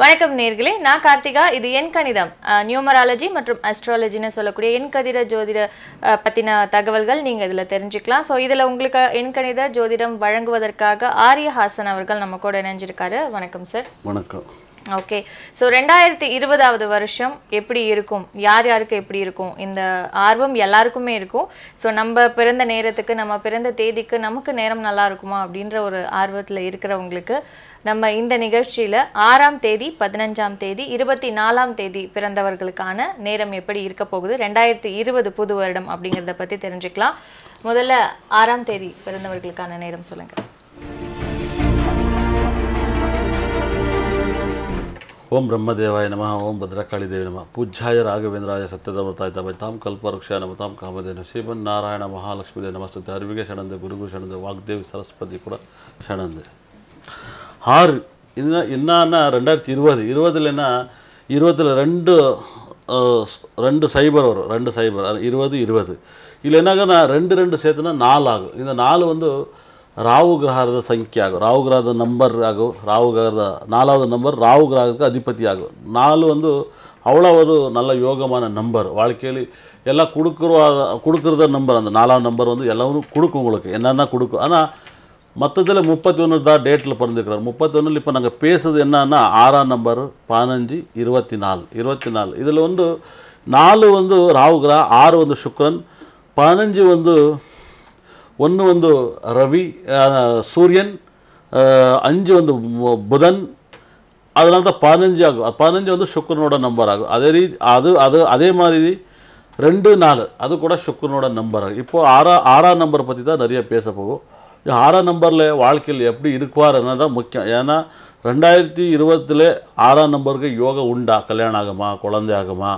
வணக்கம் நேர்களே நான் கார்த்திகா இது என் கணிதம் நியூமராலஜி மற்றும் அஸ்ட்ராலஜின்னு சொல்லக்கூடிய என் கதிர ஜோதிட பற்றின தகவல்கள் நீங்கள் இதில் தெரிஞ்சுக்கலாம் ஸோ இதில் உங்களுக்கு என் கணித ஜோதிடம் வழங்குவதற்காக ஆரியஹாசன் அவர்கள் நம்ம கூட இணைஞ்சிருக்காரு வணக்கம் சார் வணக்கம் ஓகே ஸோ ரெண்டாயிரத்தி இருபதாவது வருஷம் எப்படி இருக்கும் யார் யாருக்கு எப்படி இருக்கும் இந்த ஆர்வம் எல்லாருக்குமே இருக்கும் ஸோ நம்ம பிறந்த நேரத்துக்கு நம்ம பிறந்த தேதிக்கு நமக்கு நேரம் நல்லா இருக்குமா அப்படின்ற ஒரு ஆர்வத்தில் இருக்கிறவங்களுக்கு நம்ம இந்த நிகழ்ச்சியில் ஆறாம் தேதி பதினஞ்சாம் தேதி இருபத்தி நாலாம் தேதி பிறந்தவர்களுக்கான நேரம் எப்படி இருக்க போகுது ரெண்டாயிரத்தி இருபது புது வருடம் அப்படிங்கிறத பற்றி தெரிஞ்சுக்கலாம் முதல்ல ஆறாம் தேதி பிறந்தவர்களுக்கான நேரம் சொல்லுங்கள் ಓಂ ಬ್ರಹ್ಮದೇವಾಯ ನಮಃ ಓಂ ಭದ್ರಕಾಳಿ ದೇವಿ ನಮಃ ಪೂಜ್ಯಾಯ ರಾಘವೇಂದ್ರಾಯ ಸತ್ಯದ ತಮ ತಾಮ್ ಕಲ್ಪವೃಕ್ಷ ನಮ ತಾಮ್ ಕಾಮದೇನ ಶ್ರೀಮನ್ ನಾರಾಯಣ ಮಹಾಲಕ್ಷ್ಮೀ ದೇವ ನಮಃ ಅರಿವಿಗೆ ಅರ್ವಿಕೇಶಂದೆ ಗುರುಗು ಷಣಂದೆ ವಾಗ್ದೇವಿ ಸರಸ್ವತಿ ಕೂಡ ಶರಣಂದೆ ಆರು ಇನ್ನು ಇನ್ನ ರೆಂಡತಿ ಇರುವುದು ಇರುವ ಇರುವ ರೆಂಡು ರೆಂಡು ಸೈಬರ್ ಅವರು ರೆಂಡು ಸೈಬರ್ ಇರುವುದು ರೆಂಡು ರೆಂಡು ಸೇತನ ನಾಲ್ ಆಗು ಇನ್ನು ನಾಲ್ ಒಂದು ರಾಹು ಗ್ರಹದ ಸಂಖ್ಯೆ ಆಗು ರಾಹು ಗ್ರಹದ ನಂಬರ್ ಆಗು ರಾಹು ಗ್ರಹದ நம்பர் ராகு கிரகத்துக்கு அதிபதி ஆகும் நாலு வந்து அவ்வளோ ஒரு நல்ல யோகமான நம்பர் வாழ்க்கையில் எல்லாம் கொடுக்குற கொடுக்குறத நம்பர் அந்த நாலாவது நம்பர் வந்து எல்லாரும் கொடுக்கும் உங்களுக்கு என்னென்ன கொடுக்கும் ஆனால் மற்றதில் முப்பத்தி ஒன்று தான் டேட்டில் பிறந்திருக்கிறார் ஒன்றில் இப்போ நாங்கள் பேசுறது என்னன்னா ஆறாம் நம்பர் பதினஞ்சு இருபத்தி நாலு இருபத்தி நாலு இதில் வந்து நாலு வந்து ராகு கிரகம் ஆறு வந்து சுக்ரன் பதினஞ்சு வந்து ஒன்று வந்து ரவி சூரியன் அஞ்சு வந்து புதன் அதனால தான் பதினஞ்சு ஆகும் பதினஞ்சு வந்து சுக்கரனோட நம்பர் ஆகும் அதே ரீ அது அது அதே மாதிரி ரெண்டு நாலு அது கூட சுக்கரனோட நம்பர் ஆகும் இப்போது ஆறா ஆறாம் நம்பர் பற்றி தான் நிறைய பேச போகும் ஆறாம் நம்பரில் வாழ்க்கையில் எப்படி இருக்குவார் என்ன தான் முக்கியம் ஏன்னா ரெண்டாயிரத்தி இருபத்தில் ஆறாம் நம்பருக்கு யோகா உண்டா கல்யாணம் ஆகுமா குழந்தை ஆகுமா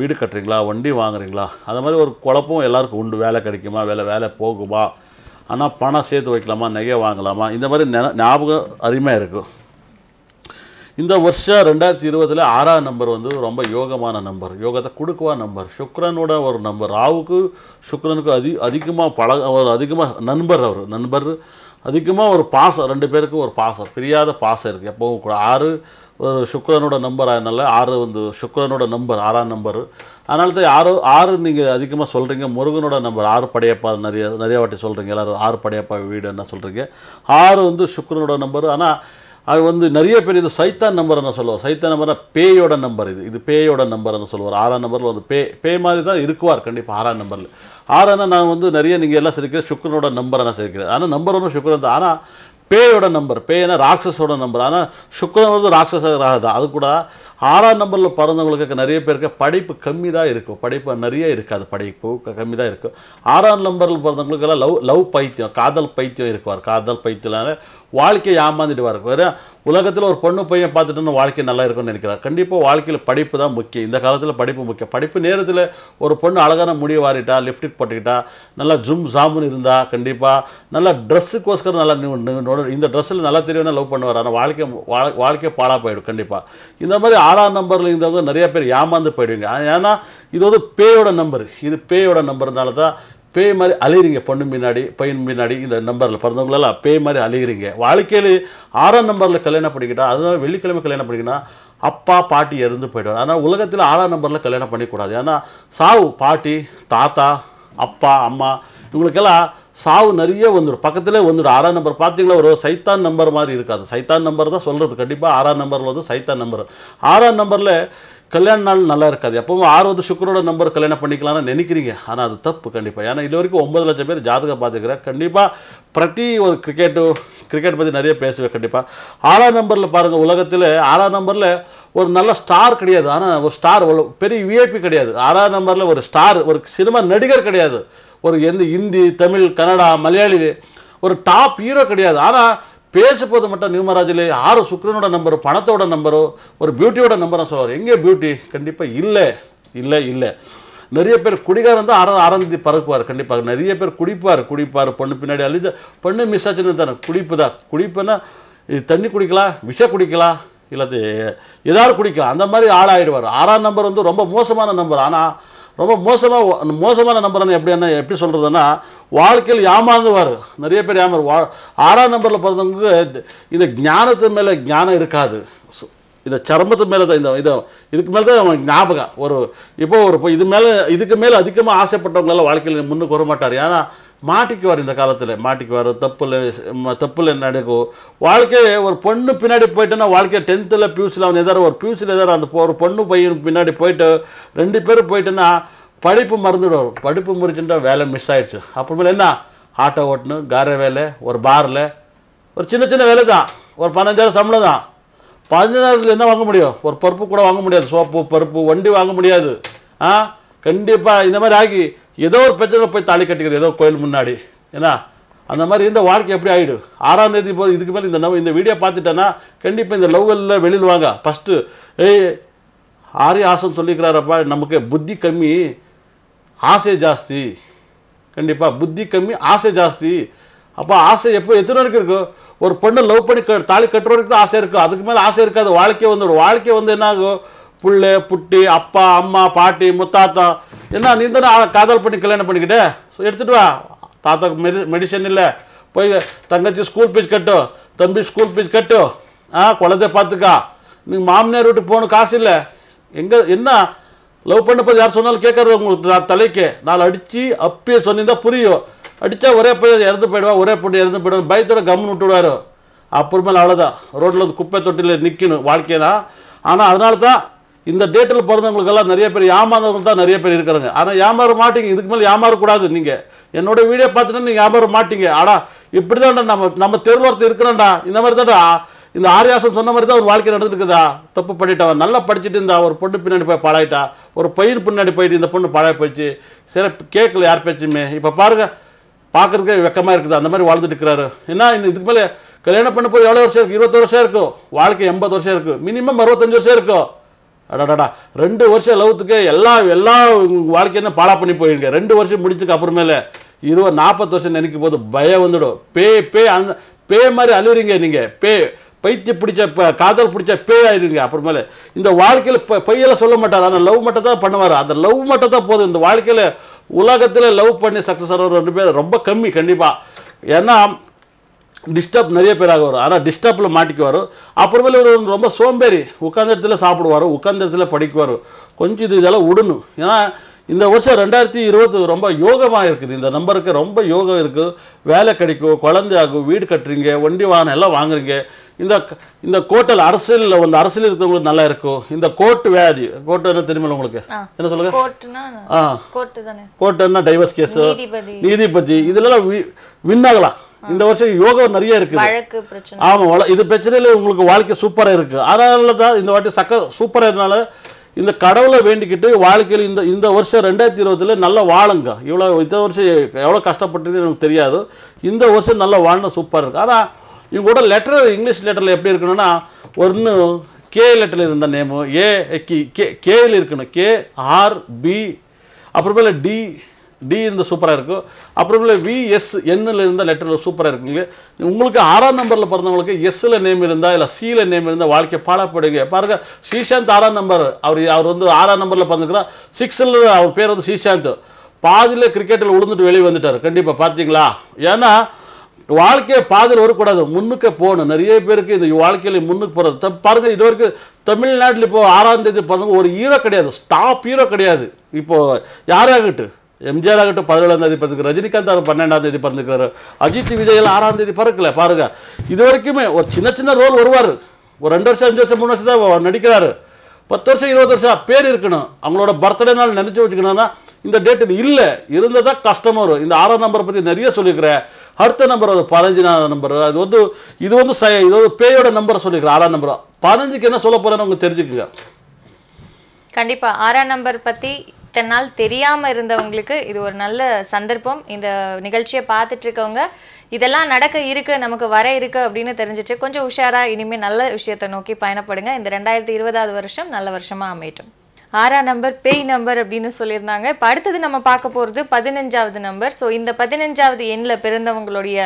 வீடு கட்டுறீங்களா வண்டி வாங்குறீங்களா அது மாதிரி ஒரு குழப்பம் எல்லாருக்கும் உண்டு வேலை கிடைக்குமா வேலை வேலை போகுமா ஆனால் பணம் சேர்த்து வைக்கலாமா நகை வாங்கலாமா இந்த மாதிரி ஞாபகம் அதிகமாக இருக்கும் இந்த வருஷம் ரெண்டாயிரத்தி இருபதில் ஆறாம் நம்பர் வந்து ரொம்ப யோகமான நம்பர் யோகத்தை கொடுக்குவா நம்பர் சுக்ரனோட ஒரு நம்பர் ராவுக்கு சுக்ரனுக்கு அதி அதிகமாக பழக ஒரு அதிகமாக நண்பர் அவர் நண்பர் அதிகமாக ஒரு பாசம் ரெண்டு பேருக்கும் ஒரு பாசம் பிரியாத பாசம் இருக்குது எப்போவும் கூட ஆறு சுக்கரனோட நம்பர் அதனால் ஆறு வந்து சுக்கரனோட நம்பர் ஆறாம் நம்பர் அதனால தான் ஆறு ஆறு நீங்கள் அதிகமாக சொல்கிறீங்க முருகனோட நம்பர் ஆறு படையப்பா நிறைய நிறைய வாட்டி சொல்கிறீங்க எல்லோரும் ஆறு படையப்பா வீடு என்ன சொல்கிறீங்க ஆறு வந்து சுக்கரனோட நம்பர் ஆனால் அது வந்து நிறைய பேர் இது சைத்தான் நம்பர் என்ன சொல்லுவார் சைத்தான் நம்பர்னா பேயோட நம்பர் இது இது பேயோட நம்பர் என்ன சொல்லுவார் ஆறாம் நம்பரில் வந்து பே பே மாதிரி தான் இருக்குவார் கண்டிப்பாக ஆறாம் நம்பரில் ஆறானா நான் வந்து நிறைய நீங்கள் எல்லாம் சிரிக்கிறேன் சுக்கரனோட நம்பர் நான் சிரிக்கிறேன் ஆனால் நம்பர் ஒன்று சுக்கரன் தான் ஆனால் பேயோட நம்பர் பேய்னா ராட்சஸோட நம்பர் ஆனால் சுக்கரன் வந்து ராட்சச தான் அது கூட ஆறாம் நம்பரில் பிறந்தவங்களுக்கு நிறைய பேருக்கு படிப்பு கம்மி தான் இருக்கும் படிப்பு நிறைய இருக்காது படிப்பு கம்மி தான் இருக்கும் ஆறாம் நம்பரில் பிறந்தவங்களுக்கெல்லாம் லவ் லவ் பைத்தியம் காதல் பைத்தியம் இருக்குவார் காதல் பைத்தியம் வாழ்க்கையை வர வேறு உலகத்தில் ஒரு பொண்ணு பையன் பார்த்துட்டு வாழ்க்கை நல்லா இருக்கும்னு நினைக்கிறார் கண்டிப்பாக வாழ்க்கையில் படிப்பு தான் முக்கியம் இந்த காலத்தில் படிப்பு முக்கியம் படிப்பு நேரத்தில் ஒரு பொண்ணு அழகான முடிய வாரிட்டா லிப்டிக் போட்டுக்கிட்டா நல்லா ஜும் ஜாமுன்னு இருந்தால் கண்டிப்பாக நல்லா ட்ரெஸ்ஸுக்கோஸ்கரம் நல்லா இந்த ட்ரெஸ்ஸில் நல்லா தெரியும்னா லவ் பண்ணுவார் ஆனால் வாழ்க்கை வாழ்க்கை பாழாக போயிடும் கண்டிப்பாக இந்த மாதிரி ஆறாம் நம்பரில் இருந்தவங்க நிறைய பேர் ஏமாந்து போயிடுவீங்க ஏன்னா இது வந்து பேயோட நம்பர் இது பேயோட நம்பர்னால தான் பேய் மாதிரி அழகிறீங்க பொண்ணு முன்னாடி பையன் முன்னாடி இந்த நம்பரில் பிறந்தவங்களெல்லாம் பேய் மாதிரி அழகிறீங்க வாழ்க்கையில் ஆறாம் நம்பரில் கல்யாணம் பண்ணிக்கிட்டால் அதனால் வெள்ளிக்கிழமை கல்யாணம் பண்ணிக்கினா அப்பா பாட்டி இறந்து போயிடுவார் ஆனால் உலகத்தில் ஆறாம் நம்பரில் கல்யாணம் பண்ணிக்கூடாது ஏன்னா சாவு பாட்டி தாத்தா அப்பா அம்மா இவங்களுக்கெல்லாம் சாவு நிறைய வந்துடும் பக்கத்தில் வந்துடும் ஆறாம் நம்பர் பார்த்தீங்களா ஒரு சைத்தான் நம்பர் மாதிரி இருக்காது சைத்தான் நம்பர் தான் சொல்கிறது கண்டிப்பாக ஆறாம் நம்பரில் வந்து சைத்தான் நம்பர் ஆறாம் நம்பரில் கல்யாண நாள் நல்லா இருக்காது எப்பவும் ஆறுவது சுக்கரோட நம்பர் கல்யாணம் பண்ணிக்கலாம்னு நினைக்கிறீங்க ஆனால் அது தப்பு கண்டிப்பாக ஏன்னா இது வரைக்கும் ஒம்பது லட்சம் பேர் ஜாதகம் பார்த்துக்கிறேன் கண்டிப்பாக பிரதி ஒரு கிரிக்கெட்டு கிரிக்கெட் பற்றி நிறைய பேசுவேன் கண்டிப்பாக ஆறாம் நம்பரில் பாருங்கள் உலகத்தில் ஆறாம் நம்பரில் ஒரு நல்ல ஸ்டார் கிடையாது ஆனால் ஒரு ஸ்டார் பெரிய விஐபி கிடையாது ஆறாம் நம்பரில் ஒரு ஸ்டார் ஒரு சினிமா நடிகர் கிடையாது ஒரு எந்த இந்தி தமிழ் கன்னடா மலையாளி ஒரு டாப் ஹீரோ கிடையாது ஆனால் பேசும்போது மட்டும் நியூமராஜில் ஆறு சுக்ரனோட நம்பரோ பணத்தோட நம்பரோ ஒரு பியூட்டியோட நம்பர் சொல்லுவார் எங்கே பியூட்டி கண்டிப்பாக இல்லை இல்லை இல்லை நிறைய பேர் குடிகாரம் தான் அற ஆரம்பி பறக்குவார் கண்டிப்பாக நிறைய பேர் குடிப்பார் குடிப்பார் பொண்ணு பின்னாடி அழிஞ்ச பொண்ணு மிஸ் ஆச்சுன்னு தானே குடிப்பு தான் குடிப்புன்னா தண்ணி குடிக்கலாம் விஷம் குடிக்கலாம் இல்லாத ஏதாவது குடிக்கலாம் அந்த மாதிரி ஆளாயிடுவார் ஆறாம் நம்பர் வந்து ரொம்ப மோசமான நம்பர் ஆனால் ரொம்ப மோசமாக மோசமான நம்பர் எப்படி எப்படின்னா எப்படி சொல்கிறதுன்னா வாழ்க்கையில் ஏமாந்துவார் நிறைய பேர் ஏமாறு வா ஆறாம் நம்பரில் பிறந்தவங்களுக்கு இந்த ஞானத்து மேலே ஞானம் இருக்காது இந்த சர்மத்து மேலே தான் இந்த இதை இதுக்கு மேலே தான் அவன் ஞாபகம் ஒரு இப்போ ஒரு இப்போ இது மேலே இதுக்கு மேலே அதிகமாக ஆசைப்பட்டவங்களால வாழ்க்கையில் முன்னுக்கு வர மாட்டார் ஏன்னா மாட்டிக்குவார் இந்த காலத்தில் மாட்டிக்குவார் தப்புல தப்புல நடக்கும் வாழ்க்கையை ஒரு பொண்ணு பின்னாடி போயிட்டேன்னா வாழ்க்கையை டென்த்தில் பியூசியில் அவன் எதாவது ஒரு பியூசியில் எதாவது அந்த ஒரு பொண்ணு பையன் பின்னாடி போயிட்டு ரெண்டு பேரும் போயிட்டுன்னா படிப்பு மறந்துடும் படிப்பு முடிச்சுட்டா வேலை மிஸ் ஆகிடுச்சு அப்புறமேல என்ன ஆட்டோ ஓட்டணும் கார வேலை ஒரு பாரில் ஒரு சின்ன சின்ன வேலை தான் ஒரு பதினஞ்சாயிரம் சம்பளம் தான் பதினஞ்சாயிரத்தில் என்ன வாங்க முடியும் ஒரு பருப்பு கூட வாங்க முடியாது சோப்பு பருப்பு வண்டி வாங்க முடியாது ஆ கண்டிப்பாக இந்த மாதிரி ஆகி ஏதோ ஒரு பிரச்சனை போய் தாலி கட்டிக்கிறது ஏதோ கோயில் முன்னாடி ஏன்னா அந்த மாதிரி இந்த வாழ்க்கை எப்படி ஆகிடும் ஆறாம் தேதி போது இதுக்கு மேலே இந்த நவ் இந்த வீடியோ பார்த்துட்டேன்னா கண்டிப்பாக இந்த லவ்வெல்லாம் வெளியில் வாங்க ஃபஸ்ட்டு ஏய் ஆரிய ஆசம் சொல்லிக்கிறாரப்பா நமக்கு புத்தி கம்மி ஆசை ஜாஸ்தி கண்டிப்பாக புத்தி கம்மி ஆசை ஜாஸ்தி அப்போ ஆசை எப்போ எத்தனை வரைக்கும் இருக்கும் ஒரு பொண்ணை லவ் பண்ணி க தாலி கட்டுற வரைக்கும் தான் ஆசை இருக்கும் அதுக்கு மேலே ஆசை இருக்காது வாழ்க்கை வந்துடும் வாழ்க்கை வந்து என்ன ஆகும் புள்ள புட்டி அப்பா அம்மா பாட்டி முத்தாத்தா என்ன நீ தானே காதல் பண்ணி கல்யாணம் பண்ணிக்கிட்டே ஸோ எடுத்துகிட்டு வா தாத்தாக்கு மெடி மெடிசன் இல்லை போய் தங்கச்சி ஸ்கூல் ஃபீஸ் கட்டும் தம்பி ஸ்கூல் ஃபீஸ் கட்டும் ஆ குழந்தைய பார்த்துக்கா நீங்கள் மாமனார் வீட்டு போகணும் காசு இல்லை எங்கே என்ன லவ் பண்ணப்போ யார் சொன்னாலும் கேட்கறது உங்களுக்கு நான் தலைக்கே நாலு அடித்து அப்பயே சொன்னிருந்தால் புரியும் அடித்தா ஒரே பையன் இறந்து போயிடுவா ஒரே பொண்ணு இறந்து போயிடுவா பயத்தோட கம்னு விட்டுடுவார் அப்புறமேல அவ்வளோதான் ரோட்டில் வந்து குப்பை தொட்டியில் நிற்கணும் வாழ்க்கை தான் ஆனால் அதனால தான் இந்த டேட்டில் பிறந்தவங்களுக்கெல்லாம் நிறைய பேர் ஏமாந்தவங்க தான் நிறைய பேர் இருக்கிறாங்க ஆனால் ஏமாற மாட்டீங்க இதுக்கு மேலே ஏமாறக்கூடாது நீங்கள் என்னோட வீடியோ பார்த்துட்டு நீங்கள் ஏமாற மாட்டீங்க ஆடா இப்படி தான்டா நம்ம நம்ம தெருவோரத்து இருக்கிறேன்டா இந்த மாதிரி தான்டா இந்த ஆரியாசம் சொன்ன மாதிரி தான் ஒரு வாழ்க்கை நடந்துருக்குதா தப்பு பண்ணிட்டா நல்லா படிச்சுட்டு இருந்தா ஒரு பொண்ணு பின்னாடி போய் பழகிட்டா ஒரு பையன் பின்னாடி போயிட்டு இந்த பொண்ணு பழகி போயிடுச்சு சரி கேட்கல யார் பேச்சுமே இப்போ பாருங்க பார்க்குறதுக்கே வெக்கமாக இருக்குது அந்த மாதிரி வாழ்ந்துட்டு இருக்கிறாரு ஏன்னா இதுக்கு மேலே கல்யாணம் பண்ண போய் எவ்வளோ வருஷம் இருக்குது இருபத்தி வருஷம் இருக்கும் வாழ்க்கை எண்பது வருஷம் இருக்கும் மினிமம் அறுபத்தஞ்சு வருஷம் இருக்கும் அடாடாடா ரெண்டு வருஷம் லவுத்துக்கு எல்லா எல்லா வாழ்க்கையுமே பாலா பண்ணி போயிருங்க ரெண்டு வருஷம் முடிச்சதுக்கு அப்புறமேலே இருபது நாற்பது வருஷம் நினைக்கும் போது பயம் வந்துடும் பே பே அந்த பே மாதிரி அழுவுறீங்க நீங்கள் பே பைத்திய பிடிச்ச காதல் பிடிச்ச பேய் அப்புறமேல இந்த வாழ்க்கையில் பையெல்லாம் சொல்ல மாட்டார் ஆனால் லவ் மட்டும் தான் பண்ணுவார் அந்த லவ் மட்டும் தான் போதும் இந்த வாழ்க்கையில் உலகத்தில் லவ் பண்ணி சக்ஸஸ் ஆகிற ரெண்டு பேர் ரொம்ப கம்மி கண்டிப்பாக ஏன்னா டிஸ்டர்ப் நிறைய பேராக வரும் ஆனால் டிஸ்டர்பில் மாட்டிக்குவார் அப்புறமேல இவர் ரொம்ப சோம்பேறி உட்காந்த இடத்துல சாப்பிடுவார் உட்காந்த இடத்துல படிக்குவார் கொஞ்சம் இது இதெல்லாம் விடணும் ஏன்னா இந்த வருஷம் ரெண்டாயிரத்தி இருபது ரொம்ப யோகமாக இருக்குது இந்த நம்பருக்கு ரொம்ப யோகம் இருக்குது வேலை கிடைக்கும் குழந்தையாகும் வீடு கட்டுறீங்க வண்டி வாகனம் எல்லாம் வாங்குறீங்க இந்த இந்த கோட்டல் அரசியலில் வந்து அரசியல் இருக்கிறவங்களுக்கு நல்லா இருக்கும் இந்த கோர்ட் வியாதி கோர்ட் என்ன தெரியுமா உங்களுக்கு என்ன சொல்லுங்க என்ன டைவர்ஸ் கேஸ் நீதிபதி இதெல்லாம் வின் ஆகலாம் இந்த வருஷம் யோகா நிறைய இருக்கு ஆமா இது பிரச்சனையில உங்களுக்கு வாழ்க்கை சூப்பராக இருக்கு அதனால தான் இந்த வாட்டி சக்க சூப்பராக இருந்தனால இந்த கடவுளை வேண்டிக்கிட்டு வாழ்க்கையில் இந்த இந்த வருஷம் ரெண்டாயிரத்தி இருபதுல நல்லா வாழுங்க இவ்வளோ இந்த வருஷம் எவ்வளோ கஷ்டப்பட்டது எனக்கு தெரியாது இந்த வருஷம் நல்லா வாழ்ந்தால் சூப்பராக இருக்குது ஆனால் கூட லெட்டர் இங்கிலீஷ் லெட்டரில் எப்படி இருக்கணும்னா ஒன்று கே லெட்டரில் இருந்த நேமு ஏ கே கேயில் இருக்கணும் கே ஆர் பி அப்புறமேல டி டி இருந்த சூப்பராக இருக்கும் அப்புறமேல விஎஸ் என்னில் இருந்த லெட்டரில் சூப்பராக இருக்குங்களே உங்களுக்கு ஆறாம் நம்பரில் பிறந்தவங்களுக்கு எஸ்ஸில் நேம் இருந்தால் இல்லை சியில் நேம் இருந்தால் வாழ்க்கை பாடப்படுங்க பாருங்கள் ஸ்ரீசாந்த் ஆறாம் நம்பர் அவர் அவர் வந்து ஆறாம் நம்பரில் பிறந்துக்கிறார் சிக்ஸில் அவர் பேர் வந்து ஸ்ரீசாந்த் பாதியில் கிரிக்கெட்டில் உளுந்துட்டு வெளியே வந்துட்டார் கண்டிப்பாக பார்த்தீங்களா ஏன்னா வாழ்க்கையை பாதில் வரக்கூடாது முன்னுக்கு போகணும் நிறைய பேருக்கு இந்த வாழ்க்கையில முன்னுக்கு போகிறது பாருங்கள் இது வரைக்கும் தமிழ்நாட்டில் இப்போ ஆறாம் தேதி பதினொன்று ஒரு ஹீரோ கிடையாது ஸ்டாப் ஹீரோ கிடையாது இப்போது யாராகட்டும் எம்ஜிஆர் ஆகட்டும் பதினேழாம் தேதி பிறந்துக்கிறார் ரஜினிகாந்த் அவர் பன்னெண்டாம் தேதி பிறந்துக்கிறாரு அஜித் விஜயில் ஆறாம் தேதி பிறக்கல பாருங்க இது வரைக்குமே ஒரு சின்ன சின்ன ரோல் வருவார் ஒரு ரெண்டு வருஷம் அஞ்சு வருஷம் மூணு வருஷம் தான் நடிக்கிறாரு பத்து வருஷம் இருபது வருஷம் பேர் இருக்கணும் அவங்களோட பர்த்டே நாள் நினச்சி வச்சுக்கணும்னா இந்த டேட்டு இல்லை இருந்தால் தான் வரும் இந்த ஆறாம் நம்பரை பற்றி நிறைய சொல்லியிருக்கிறேன் அடுத்த நம்பர் அது பதினஞ்சு நம்பர் அது வந்து இது வந்து ச இது வந்து பேயோட நம்பரை சொல்லிக்கிறேன் ஆறாம் நம்பரா பதினஞ்சுக்கு என்ன சொல்ல போறேன்னு உங்களுக்கு தெரிஞ்சுக்குங்க கண்டிப்பாக ஆறாம் நம்பர் பற்றி இத்தனை நாள் தெரியாமல் இருந்தவங்களுக்கு இது ஒரு நல்ல சந்தர்ப்பம் இந்த நிகழ்ச்சியை பார்த்துட்டு இருக்கவங்க இதெல்லாம் நடக்க இருக்கு நமக்கு வர இருக்கு அப்படின்னு தெரிஞ்சிட்டு கொஞ்சம் உஷாராக இனிமேல் நல்ல விஷயத்தை நோக்கி பயணப்படுங்க இந்த ரெண்டாயிரத்தி இருபதாவது வருஷம் நல்ல வருஷமாக அமையட்டும் ஆறாம் நம்பர் பேய் நம்பர் அப்படின்னு சொல்லியிருந்தாங்க இப்போ அடுத்தது நம்ம பார்க்க போகிறது பதினஞ்சாவது நம்பர் ஸோ இந்த பதினஞ்சாவது எண்ணில் பிறந்தவங்களுடைய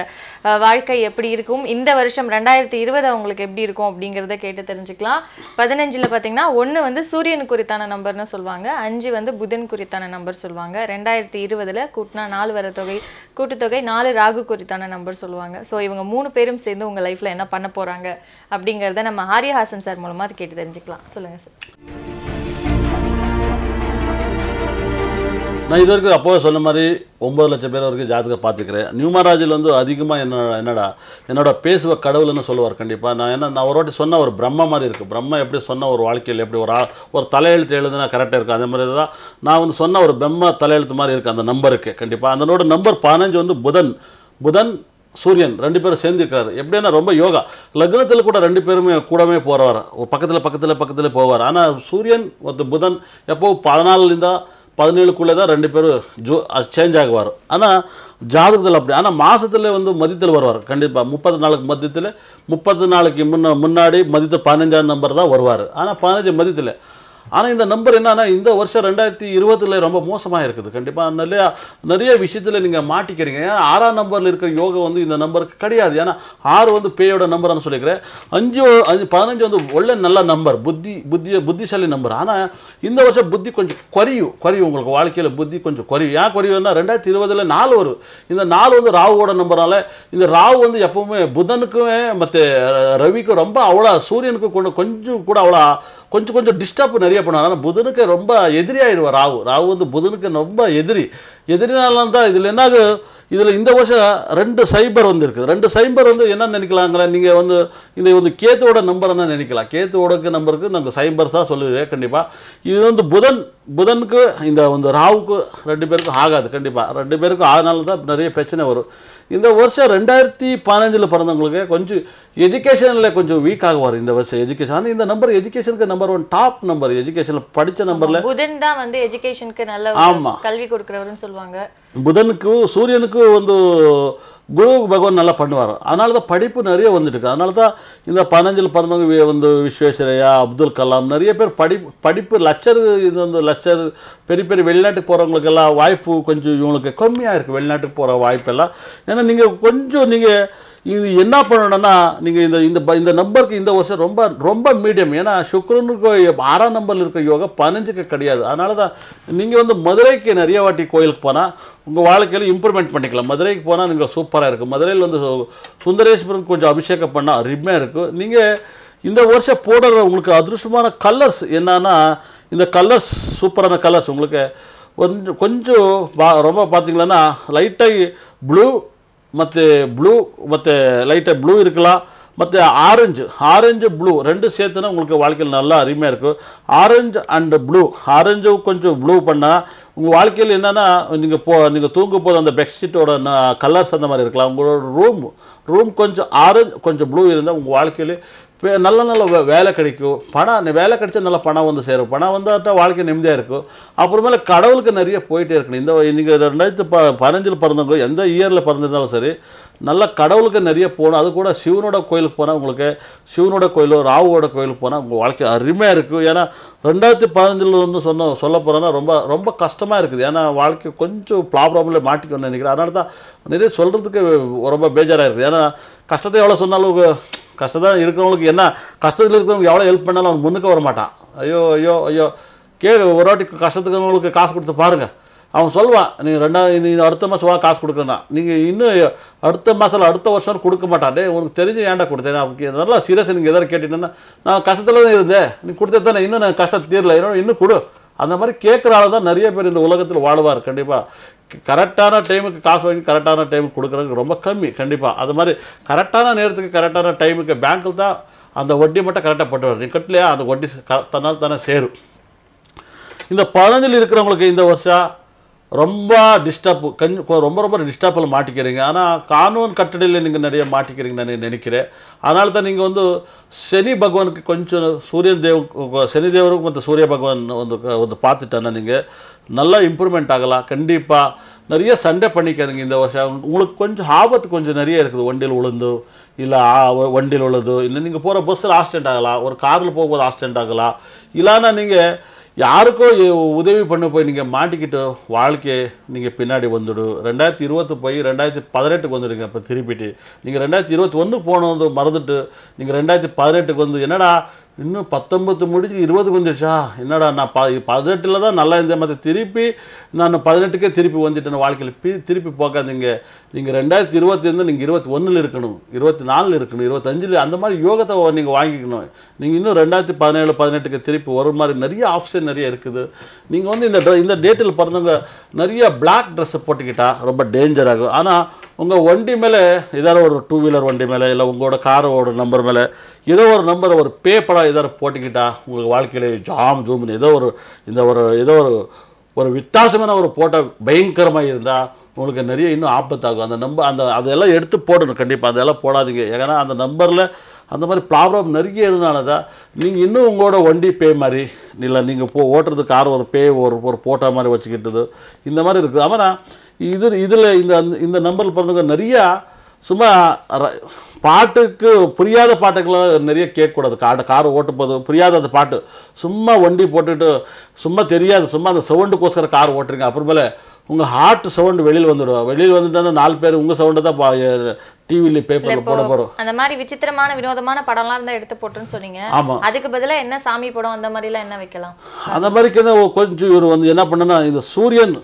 வாழ்க்கை எப்படி இருக்கும் இந்த வருஷம் ரெண்டாயிரத்தி இருபது அவங்களுக்கு எப்படி இருக்கும் அப்படிங்கிறத கேட்டு தெரிஞ்சுக்கலாம் பதினஞ்சில் பார்த்தீங்கன்னா ஒன்று வந்து சூரியன் குறித்தான நம்பர்னு சொல்லுவாங்க அஞ்சு வந்து புதன் குறித்தான நம்பர் சொல்லுவாங்க ரெண்டாயிரத்தி இருபதில் கூட்டினா நாலு வர தொகை கூட்டுத்தொகை நாலு ராகு குறித்தான நம்பர் சொல்லுவாங்க ஸோ இவங்க மூணு பேரும் சேர்ந்து உங்கள் லைஃப்பில் என்ன பண்ண போகிறாங்க அப்படிங்கிறத நம்ம ஆரியஹாசன் சார் மூலமாக அதை கேட்டு தெரிஞ்சுக்கலாம் சொல்லுங்கள் சார் நான் இது வரைக்கும் அப்போவே சொன்ன மாதிரி ஒம்பது லட்சம் பேர் வரைக்கும் ஜாதகம் பார்த்துக்கிறேன் நியூமராஜில் வந்து அதிகமாக என்ன என்னடா என்னோட பேசுவ கடவுள்னு சொல்லுவார் கண்டிப்பாக நான் என்ன நான் ஒரு வாட்டி சொன்ன ஒரு பிரம்ம மாதிரி இருக்குது பிரம்ம எப்படி சொன்ன ஒரு வாழ்க்கையில் எப்படி ஒரு ஒரு தலையெழுத்து எழுதுனா கரெக்டாக இருக்குது அதே மாதிரி தான் நான் வந்து சொன்ன ஒரு பிரம்ம தலையெழுத்து மாதிரி இருக்குது அந்த நம்பருக்கு கண்டிப்பாக அதனோட நம்பர் பதினஞ்சு வந்து புதன் புதன் சூரியன் ரெண்டு பேரும் சேர்ந்துருக்கிறார் எப்படின்னா ரொம்ப யோகா லக்னத்தில் கூட ரெண்டு பேருமே கூடவே போகிறவர் பக்கத்தில் பக்கத்தில் பக்கத்தில் போவார் ஆனால் சூரியன் ஒரு புதன் எப்போ பதினாலுலேருந்தால் பதினேழுக்குள்ளே தான் ரெண்டு பேரும் ஜோ சேஞ்ச் ஆகுவார் ஆனால் ஜாதகத்தில் அப்படி ஆனால் மாதத்தில் வந்து மதியத்தில் வருவார் கண்டிப்பாக முப்பத்தி நாளுக்கு மதியத்தில் முப்பத்தி நாளைக்கு முன்ன முன்னாடி மதியத்தில் பதினஞ்சாம் நம்பர் தான் வருவார் ஆனால் பதினஞ்சு மதியத்தில் ஆனால் இந்த நம்பர் என்னன்னா இந்த வருஷம் ரெண்டாயிரத்தி இருபதுல ரொம்ப மோசமாக இருக்குது கண்டிப்பாக நிறைய நிறைய விஷயத்தில் நீங்கள் மாட்டிக்கிறீங்க ஏன்னா ஆறாம் நம்பரில் இருக்கிற யோகம் வந்து இந்த நம்பருக்கு கிடையாது ஏன்னா ஆறு வந்து பேயோட நம்பர்னு சொல்லிக்கிறேன் அஞ்சு அஞ்சு பதினஞ்சு வந்து ஒள்ள நல்ல நம்பர் புத்தி புத்தி புத்திசாலி நம்பர் ஆனால் இந்த வருஷம் புத்தி கொஞ்சம் குறையும் குறையும் உங்களுக்கு வாழ்க்கையில் புத்தி கொஞ்சம் குறையும் ஏன் குறையும்னா ரெண்டாயிரத்தி இருபதில் நாலு வரும் இந்த நாலு வந்து ராவோட நம்பரால் இந்த ராவ் வந்து எப்பவுமே புதனுக்குமே மற்ற ரவிக்கும் ரொம்ப அவ்வளோ சூரியனுக்கு கொஞ்சம் கூட அவ்வளோ கொஞ்சம் கொஞ்சம் டிஸ்டர்ப் நிறைய பண்ணுவாங்க ஆனால் புதனுக்கு ரொம்ப எதிரியாயிடுவார் ராகு ராகு வந்து புதனுக்கு ரொம்ப எதிரி எதிரினால்தான் இதில் என்ன இதில் இந்த வருஷம் ரெண்டு சைபர் வந்துருக்கு ரெண்டு சைபர் வந்து என்ன நினைக்கலாங்களே நீங்கள் வந்து இந்த வந்து கேத்துவோட என்ன நினைக்கலாம் கேத்துவோடக்கு நம்பருக்கு நாங்கள் தான் சொல்லுவேன் கண்டிப்பாக இது வந்து புதன் புதனுக்கு இந்த வந்து ராவுக்கு ரெண்டு பேருக்கும் ஆகாது கண்டிப்பாக ரெண்டு பேருக்கும் ஆனால தான் நிறைய பிரச்சனை வரும் இந்த வருஷம் ரெண்டாயிரத்தி பதினஞ்சில் பிறந்தவங்களுக்கு கொஞ்சம் எஜுகேஷனில் கொஞ்சம் வீக் ஆகுவார் இந்த வருஷம் எஜுகேஷன் இந்த நம்பர் எஜுகேஷனுக்கு நம்பர் ஒன் டாப் நம்பர் எஜுகேஷனில் படித்த நம்பரில் புதன் தான் வந்து எஜுகேஷனுக்கு நல்ல ஆமாம் கல்வி கொடுக்குறவருன்னு சொல்லுவாங்க புதனுக்கு சூரியனுக்கு வந்து குரு பகவான் நல்லா பண்ணுவார் அதனால தான் படிப்பு நிறைய வந்துட்டுருக்கு அதனால தான் இந்த பதினஞ்சில் பிறந்தவங்க வந்து விஸ்வேஸ்வரையா அப்துல் கலாம் நிறைய பேர் படிப்பு படிப்பு லட்சர் இது வந்து லட்சர் பெரிய பெரிய வெளிநாட்டுக்கு போகிறவங்களுக்கெல்லாம் வாய்ப்பு கொஞ்சம் இவங்களுக்கு கம்மியாக இருக்குது வெளிநாட்டுக்கு போகிற வாய்ப்பெல்லாம் ஏன்னா நீங்கள் கொஞ்சம் நீங்கள் இது என்ன பண்ணணும்னா நீங்கள் இந்த இந்த இந்த நம்பருக்கு இந்த வருஷம் ரொம்ப ரொம்ப மீடியம் ஏன்னா சுக்கரனுக்கு ஆறாம் நம்பரில் இருக்கிற யோகா பதினஞ்சுக்கு கிடையாது அதனால தான் நீங்கள் வந்து மதுரைக்கு நிறைய வாட்டி கோயிலுக்கு போனால் உங்கள் வாழ்க்கையில் இம்ப்ரூவ்மெண்ட் பண்ணிக்கலாம் மதுரைக்கு போனால் நீங்கள் சூப்பராக இருக்கும் மதுரையில் வந்து சுந்தரேஸ்வரன் கொஞ்சம் அபிஷேகம் பண்ணால் அருமையாக இருக்கும் நீங்கள் இந்த வருஷம் போடுற உங்களுக்கு அதிருஷ்டமான கலர்ஸ் என்னன்னா இந்த கலர்ஸ் சூப்பரான கலர்ஸ் உங்களுக்கு கொஞ்சம் கொஞ்சம் ரொம்ப பார்த்தீங்களன்னா லைட்டாக ப்ளூ மற்ற ப்ளூ மற்ற லைட்டாக ப்ளூ இருக்கலாம் மற்ற ஆரஞ்சு ஆரஞ்சு ப்ளூ ரெண்டு சேர்த்துனா உங்களுக்கு வாழ்க்கையில் நல்லா அருமையாக இருக்கும் ஆரஞ்சு அண்டு ப்ளூ ஆரஞ்சு கொஞ்சம் ப்ளூ பண்ணால் உங்கள் வாழ்க்கையில் என்னென்னா நீங்கள் போ நீங்கள் தூங்க போது அந்த பெட்ஷீட்டோட கலர்ஸ் அந்த மாதிரி இருக்கலாம் உங்களோட ரூம் ரூம் கொஞ்சம் ஆரஞ்சு கொஞ்சம் ப்ளூ இருந்தால் உங்கள் வாழ்க்கையில் இப்போ நல்ல நல்ல வேலை கிடைக்கும் பணம் வேலை கிடைச்சா நல்ல பணம் வந்து சேரும் பணம் வந்தால் வாழ்க்கை நிம்மதியாக இருக்கும் அப்புறமேல கடவுளுக்கு நிறைய போயிட்டே இருக்கணும் இந்த இன்றைக்கி ரெண்டாயிரத்து ப பதினஞ்சில் பிறந்தவங்க எந்த இயரில் பிறந்திருந்தாலும் சரி நல்லா கடவுளுக்கு நிறைய போகணும் அது கூட சிவனோட கோயிலுக்கு போனால் உங்களுக்கு சிவனோட கோயிலோ ராவோட கோயிலுக்கு போனால் உங்கள் வாழ்க்கை அருமையாக இருக்கும் ஏன்னா ரெண்டாயிரத்தி பதினஞ்சில் வந்து சொன்ன சொல்ல போகிறோன்னா ரொம்ப ரொம்ப கஷ்டமாக இருக்குது ஏன்னா வாழ்க்கை கொஞ்சம் ப்ராப்ளமில் மாட்டிக்கணும்னு நினைக்கிறேன் அதனால தான் நிறைய சொல்கிறதுக்கு ரொம்ப பேஜாராக இருக்குது ஏன்னா கஷ்டத்தை எவ்வளோ சொன்னாலும் கஷ்டத்தான் இருக்கிறவங்களுக்கு என்ன கஷ்டத்தில் இருக்கிறவங்க எவ்வளோ ஹெல்ப் பண்ணாலும் அவன் முன்னுக்கு வர மாட்டான் ஐயோ ஐயோ ஐயோ கே ஒரு வாட்டி கஷ்டத்துக்கு காசு கொடுத்து பாருங்கள் அவன் சொல்லுவான் நீங்கள் ரெண்டாவது நீ அடுத்த மாதம் வா காசு கொடுக்கணும் நீங்கள் இன்னும் அடுத்த மாதத்தில் அடுத்த வருஷம் கொடுக்க மாட்டான் உனக்கு தெரிஞ்சு ஏன்டா கொடுத்தேன் அவனுக்கு நல்லா சீரியஸ் நீங்கள் எதாவது கேட்டீங்கன்னா நான் கஷ்டத்தில் தான் இருந்தேன் நீ கொடுத்தே தானே இன்னும் நான் கஷ்டத்தை தீரல இன்னும் இன்னும் கொடு அந்த மாதிரி கேட்குறால தான் நிறைய பேர் இந்த உலகத்தில் வாழ்வார் கண்டிப்பாக கரெக்டான டைமுக்கு காசு வாங்கி கரெக்டான டைமுக்கு கொடுக்குறது ரொம்ப கம்மி கண்டிப்பாக அது மாதிரி கரெக்டான நேரத்துக்கு கரெக்டான டைமுக்கு பேங்க்கில் தான் அந்த வட்டி மட்டும் கரெக்டாக போட்டு நீ கட்டிலையா அந்த வட்டி தன்னால் தானே சேரும் இந்த பழஞ்சில் இருக்கிறவங்களுக்கு இந்த வருஷம் ரொம்ப டிஸ்டர்ப் கொஞ்சம் ரொம்ப ரொம்ப டிஸ்டர்பில் மாட்டிக்கிறீங்க ஆனால் கானூன் கட்டடையில் நீங்கள் நிறைய மாட்டிக்கிறீங்கன்னு நான் நினைக்கிறேன் அதனால தான் நீங்கள் வந்து சனி பகவானுக்கு கொஞ்சம் சூரியன் தேவ் சனி தேவருக்கு மற்ற சூரிய பகவான் வந்து வந்து பார்த்துட்டேன்னா நீங்கள் நல்லா இம்ப்ரூவ்மெண்ட் ஆகலாம் கண்டிப்பாக நிறைய சண்டை பண்ணிக்காதுங்க இந்த வருஷம் உங்களுக்கு கொஞ்சம் ஆபத்து கொஞ்சம் நிறைய இருக்குது வண்டியில் உளுந்து இல்லை வண்டியில் உள்ளதோ இல்லை நீங்கள் போகிற பஸ்ஸில் ஆக்சிடென்ட் ஆகலாம் ஒரு காரில் போகும்போது ஆக்சிடென்ட் ஆகலாம் இல்லைன்னா நீங்கள் யாருக்கோ உதவி பண்ண போய் நீங்கள் மாட்டிக்கிட்டு வாழ்க்கையை நீங்கள் பின்னாடி வந்துடும் ரெண்டாயிரத்தி இருபத்து போய் ரெண்டாயிரத்தி பதினெட்டுக்கு வந்துடுங்க இப்போ திருப்பிட்டு நீங்கள் ரெண்டாயிரத்தி இருபத்தி ஒன்று போனது மறந்துட்டு நீங்கள் ரெண்டாயிரத்தி பதினெட்டுக்கு வந்து என்னடா இன்னும் பத்தொம்பது முடிஞ்சு இருபது வந்துடுச்சா என்னடா நான் ப பதினெட்டில் தான் நல்லா இருந்தேன் மற்ற திருப்பி நான் பதினெட்டுக்கே திருப்பி வந்துட்டேன் வாழ்க்கையில் பி திருப்பி போகாதீங்க நீங்கள் ரெண்டாயிரத்தி இருபத்திலேருந்து நீங்கள் இருபத்தி ஒன்றில் இருக்கணும் இருபத்தி நாலில் இருக்கணும் இருபத்தஞ்சில் அந்த மாதிரி யோகத்தை நீங்கள் வாங்கிக்கணும் நீங்கள் இன்னும் ரெண்டாயிரத்தி பதினேழு பதினெட்டுக்கு திருப்பி ஒரு மாதிரி நிறைய ஆப்ஷன் நிறைய இருக்குது நீங்கள் வந்து இந்த இந்த டேட்டில் பிறந்தவங்க நிறைய பிளாக் ட்ரெஸ்ஸை போட்டுக்கிட்டால் ரொம்ப டேஞ்சர் ஆகும் ஆனால் உங்கள் வண்டி மேலே ஏதாவது ஒரு டூ வீலர் வண்டி மேலே இல்லை உங்களோட காரோட நம்பர் மேலே ஏதோ ஒரு நம்பர் ஒரு பேப்பராக ஏதாவது போட்டுக்கிட்டா உங்களுக்கு வாழ்க்கையில் ஜாம் ஜூம்னு ஏதோ ஒரு இந்த ஒரு ஏதோ ஒரு ஒரு வித்தியாசமான ஒரு போட்டோ பயங்கரமாக இருந்தால் உங்களுக்கு நிறைய இன்னும் ஆபத்தாகும் அந்த நம்பர் அந்த அதெல்லாம் எடுத்து போடணும் கண்டிப்பாக அதெல்லாம் போடாதீங்க ஏன்னா அந்த நம்பரில் அந்த மாதிரி ப்ராப்ளம் நிறைய இருந்தனால தான் நீங்கள் இன்னும் உங்களோட வண்டி பே மாதிரி இல்லை நீங்கள் போ ஓட்டுறது கார் ஒரு பே ஒரு ஒரு போட்டோ மாதிரி வச்சுக்கிட்டது இந்த மாதிரி இருக்குது அவனா இது இதில் இந்த இந்த நம்பரில் பிறந்தவங்க நிறையா சும்மா பாட்டுக்கு புரியாத பாட்டுகளை நிறைய கேட்கக்கூடாது காட்டு கார் ஓட்டும் போது புரியாத அந்த பாட்டு சும்மா வண்டி போட்டுட்டு சும்மா தெரியாது சும்மா அந்த சவுண்டுக்கோசரம் கார் ஓட்டுறீங்க அப்புறமேல உங்கள் ஹார்ட் சவுண்டு வெளியில் வந்துடும் வெளியில் வந்துட்டோன்னா நாலு பேர் உங்கள் சவுண்டு தான் டிவில பேப்பர்ல போட போறோம் அந்த மாதிரி விசித்திரமான வினோதமான படம்லாம் இருந்தா எடுத்து போட்டுன்னு சொன்னீங்க ஆமா அதுக்கு பதிலாக என்ன சாமி படம் அந்த மாதிரிலாம் என்ன வைக்கலாம் அந்த மாதிரிக்கு கொஞ்சம் இவர் வந்து என்ன பண்ணனா இந்த சூரியன்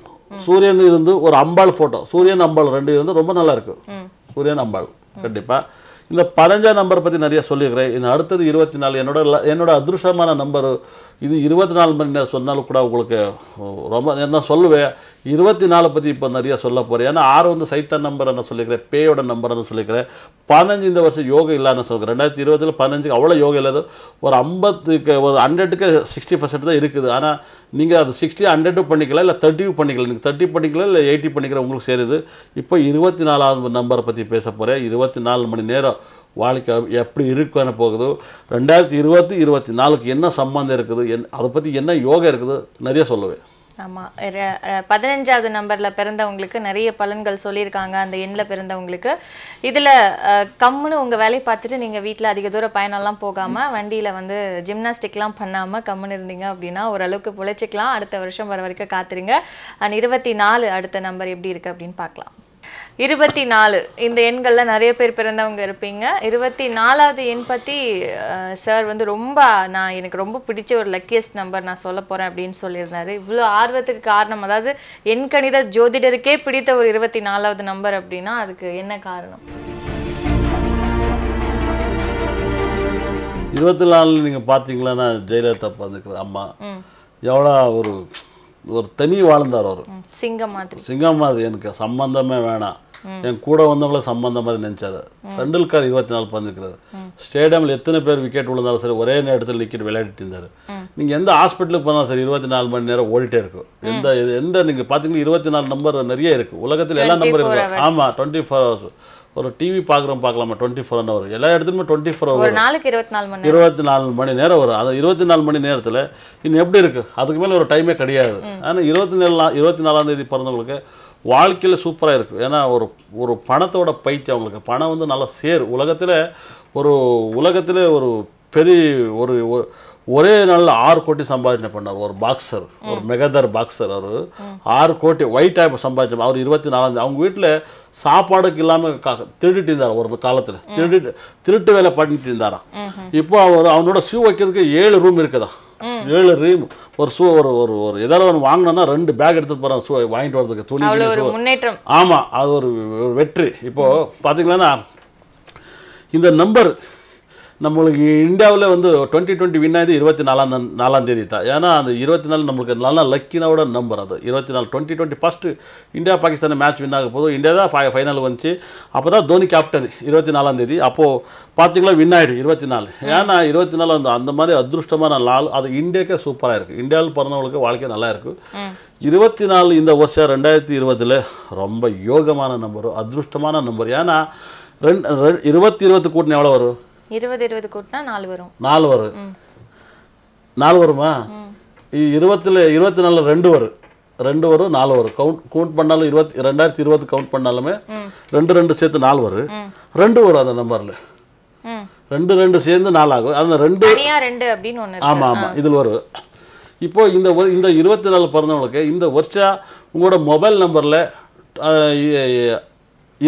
சூரியன் இருந்து ஒரு அம்பாள் ஃபோட்டோ சூரியன் அம்பாள் ரெண்டு இருந்து ரொம்ப நல்லா இருக்கு சூரியன் அம்பாள் கண்டிப்பாக இந்த பதினஞ்சாம் நம்பர் பற்றி நிறைய சொல்லியிருக்கிறேன் இந்த அடுத்தது இருபத்தி நாலு என்னோட என்னோட அதிருஷ்டமான நம்பர் இது இருபத்தி நாலு மணி நேரம் சொன்னாலும் கூட உங்களுக்கு ரொம்ப என்ன சொல்லுவேன் இருபத்தி நாலு பற்றி இப்போ நிறையா சொல்ல போகிறேன் ஏன்னா ஆறு வந்து சைத்தன் நம்பர் என்ன சொல்லிக்கிறேன் பேயோட நம்பர் நான் சொல்லிக்கிறேன் பதினஞ்சு இந்த வருஷம் யோகம் இல்லைன்னு சொல்கிறேன் ரெண்டாயிரத்தி இருபத்தில் பதினஞ்சுக்கு அவ்வளோ யோகம் இல்லாத ஒரு ஐம்பத்துக்கு ஒரு ஹண்ட்ரடுக்கு சிக்ஸ்டி பர்சன்ட் தான் இருக்குது ஆனால் நீங்கள் அது சிக்ஸ்டி ஹண்ட்ரடும் பண்ணிக்கலாம் இல்லை தேர்ட்டியும் பண்ணிக்கலாம் நீங்கள் தேர்ட்டி பண்ணிக்கலாம் இல்லை எயிட்டி பண்ணிக்கலாம் உங்களுக்கு சேருது இப்போ இருபத்தி நாலாவது நம்பரை பற்றி பேச போகிறேன் இருபத்தி நாலு மணி நேரம் வாழ்க்கை எப்படி இருக்குன்னு போகுது ரெண்டாயிரத்தி இருபத்தி இருபத்தி நாலுக்கு என்ன சம்மந்தம் இருக்குது என் அதை பற்றி என்ன யோகம் இருக்குது நிறைய சொல்லுவேன் ஆமாம் பதினஞ்சாவது நம்பரில் பிறந்தவங்களுக்கு நிறைய பலன்கள் சொல்லியிருக்காங்க அந்த எண்ணில் பிறந்தவங்களுக்கு இதில் கம்முன்னு உங்கள் வேலையை பார்த்துட்டு நீங்கள் வீட்டில் அதிக தூரம் பயணம்லாம் போகாமல் வண்டியில் வந்து ஜிம்னாஸ்டிக்லாம் பண்ணாமல் கம்முன்னு இருந்தீங்க அப்படின்னா ஓரளவுக்கு பிழைச்சிக்கலாம் அடுத்த வருஷம் வர வரைக்கும் காத்துருங்க அண்ட் இருபத்தி நாலு அடுத்த நம்பர் எப்படி இருக்குது அப்படின்னு பார்க்கலாம் இருபத்தி நாலு இந்த எண்களில் நிறைய பேர் பிறந்தவங்க இருப்பீங்க இருபத்தி நாலாவது எண் பற்றி சார் வந்து ரொம்ப நான் எனக்கு ரொம்ப பிடிச்ச ஒரு லக்கியஸ்ட் நம்பர் நான் சொல்ல போகிறேன் அப்படின்னு சொல்லியிருந்தார் இவ்வளோ ஆர்வத்துக்கு காரணம் அதாவது எண் கணித ஜோதிடருக்கே பிடித்த ஒரு இருபத்தி நாலாவது நம்பர் அப்படின்னா அதுக்கு என்ன காரணம் இருபத்தி நாலு நீங்கள் நான் ஜெயலலிதா பார்த்துக்கிற அம்மா எவ்வளோ ஒரு ஒரு தனி வாழ்ந்தார் அவர் சிங்கம் மாதிரி சிங்கம் மாதிரி எனக்கு சம்பந்தமே வேணாம் என் கூட வந்தவங்களை சம்பந்த மாதிரி நினைச்சாரு தண்டுல்கார் இருபத்தி நாலு பண்ணிருக்கிறாரு ஸ்டேடியம்ல எத்தனை பேர் விக்கெட் விழுந்தாலும் சரி ஒரே நேரத்தில் நிக்கிட்டு விளையாடிட்டு இருந்தாரு நீங்க எந்த ஹாஸ்பிட்டலுக்கு போனாலும் சரி இருபத்தி நாலு மணி நேரம் ஓடிட்டே இருக்கும் எந்த எந்த நீங்க பாத்தீங்கன்னா இருபத்தி நாலு நம்பர் நிறைய இருக்கு உலகத்தில் எல்லா நம்பர் இருக்கு ஆமா டுவெண்ட்டி ஃபோர் ஹவர்ஸ் ஒரு டிவி பார்க்குறோம் பார்க்கலாமா டுவெண்ட்டி ஃபோர் ஹவர் எல்லா இடத்துலையுமே டுவெண்ட்டி ஃபோர் ஹவர் நாளைக்கு இருபத்தி நாலு மணி இருபத்தி நாலு மணி நேரம் வரும் அது இருபத்தி நாலு மணி நேரத்தில் இன்னும் எப்படி இருக்குது அதுக்கு மேலே ஒரு டைமே கிடையாது ஆனால் இருபத்தி நாலு இருபத்தி நாலாம் தேதி பிறந்தவங்களுக்கு வாழ்க்கையில் சூப்பராக இருக்குது ஏன்னா ஒரு ஒரு பணத்தோட பயிற்சி அவங்களுக்கு பணம் வந்து நல்லா சேர் உலகத்தில் ஒரு உலகத்தில் ஒரு பெரிய ஒரு ஒரே நாளில் ஆறு கோடி சம்பாதனை பண்ணார் ஒரு பாக்ஸர் ஒரு மெகதர் பாக்ஸர் அவர் ஆறு கோடி ஒயிட் டைப் சம்பாதிச்சு அவர் இருபத்தி நாலாந்தேதி அவங்க வீட்டில் சாப்பாடுக்கு இல்லாமல் திருடிட்டு இருந்தார் ஒரு காலத்தில் திருடிட்டு திருட்டு வேலை பண்ணிட்டு இருந்தாராம் இப்போ அவர் அவனோட ஷூ வைக்கிறதுக்கு ஏழு ரூம் இருக்குதா ஏழு ரீம் ஒரு ஷூ ஒரு ஒரு ஒரு எதாவது ஒன்று வாங்கினோம்னா ரெண்டு பேக் எடுத்துட்டு போகிறான் ஷூ வாங்கிட்டு வரதுக்கு துணி ஆமாம் அது ஒரு வெற்றி இப்போது பார்த்தீங்களா இந்த நம்பர் நம்மளுக்கு இந்தியாவில் வந்து டுவெண்ட்டி டுவெண்ட்டி வின் ஆகுது இருபத்தி நாலாம் நாலாம் தேதி தான் ஏன்னா அந்த இருபத்தி நாலு நம்மளுக்கு நல்லா லக்கினாவோட நம்பர் அது இருபத்தி நாலு twenty twenty first India Pakistan match win ஆக போதும் இந்தியா தான் ஃபை ஃபைனல் வந்துச்சு அப்போ தான் தோனி கேப்டன் இருபத்தி நாலாம் தேதி அப்போது பார்த்திங்களா வின் ஆகிடும் இருபத்தி நாலு ஏன்னா இருபத்தி நாலு வந்து அந்த மாதிரி அதிருஷ்டமான நாள் அது இந்தியாக்கே சூப்பராக இருக்குது இந்தியாவில் பிறந்தவங்களுக்கு வாழ்க்கை நல்லா இருக்குது இருபத்தி நாலு இந்த வருஷம் ரெண்டாயிரத்தி இருபதில் ரொம்ப யோகமான நம்பர் அதிருஷ்டமான நம்பர் ஏன்னா ரெண்டு இருபத்தி இருபத்து கூட்டணி எவ்வளோ வரும் இருபது இருபது கூட்டினா நாலு வரும் நாலு வரும் நாலு வருமா இருபத்தில் இருபத்தி நாலு ரெண்டு வரும் ரெண்டு வரும் நாலு வரும் கவுண்ட் கவுண்ட் பண்ணாலும் இருபத்தி ரெண்டாயிரத்தி இருபது கவுண்ட் பண்ணாலுமே ரெண்டு ரெண்டு சேர்த்து நாலு வரும் ரெண்டு வரும் அந்த நம்பரில் ரெண்டு ரெண்டு சேர்ந்து நாலு ஆகும் அந்த ரெண்டு ரெண்டு அப்படின்னு ஒன்று ஆமாம் ஆமாம் இதில் வரும் இப்போ இந்த இந்த இருபத்தி நாலு பிறந்தவங்களுக்கு இந்த வருஷம் உங்களோட மொபைல் நம்பரில்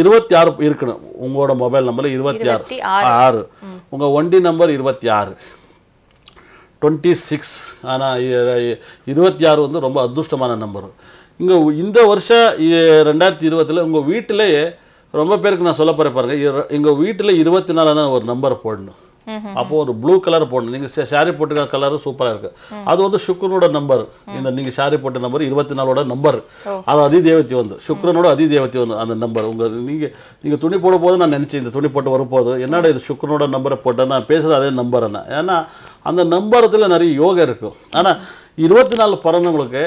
இருபத்தி ஆறு இருக்கணும் உங்களோட மொபைல் நம்பரில் இருபத்தி ஆறு ஆறு உங்கள் ஒண்டி நம்பர் இருபத்தி ஆறு டுவெண்ட்டி சிக்ஸ் ஆனால் இருபத்தி ஆறு வந்து ரொம்ப அதிர்ஷ்டமான நம்பர் இங்கே இந்த வருஷம் ரெண்டாயிரத்தி இருபத்தில் உங்கள் வீட்டிலேயே ரொம்ப பேருக்கு நான் சொல்ல போகிறேன் பாருங்கள் எங்கள் வீட்டில் இருபத்தி நாலான ஒரு நம்பர் போடணும் அப்போ ஒரு ப்ளூ கலர் போடணும் நீங்க சாரி போட்டுக்க கலரு சூப்பரா இருக்கு அது வந்து சுக்ரனோட நம்பர் இந்த நீங்க சாரி போட்ட நம்பர் இருபத்தி நாலோட நம்பர் அது அதி தேவத்தி வந்து சுக்ரனோட அதி தேவத்தி வந்து அந்த நம்பர் உங்க நீங்க நீங்க துணி போடும் போது நான் நினைச்சேன் இந்த துணி போட்டு வரும்போது என்னடா இது சுக்ரனோட நம்பரை போட்டு நான் பேசுறது அதே நம்பர் என்ன ஏன்னா அந்த நம்பரத்துல நிறைய யோகா இருக்கும் ஆனா இருபத்தி நாலு பிறந்தவங்களுக்கு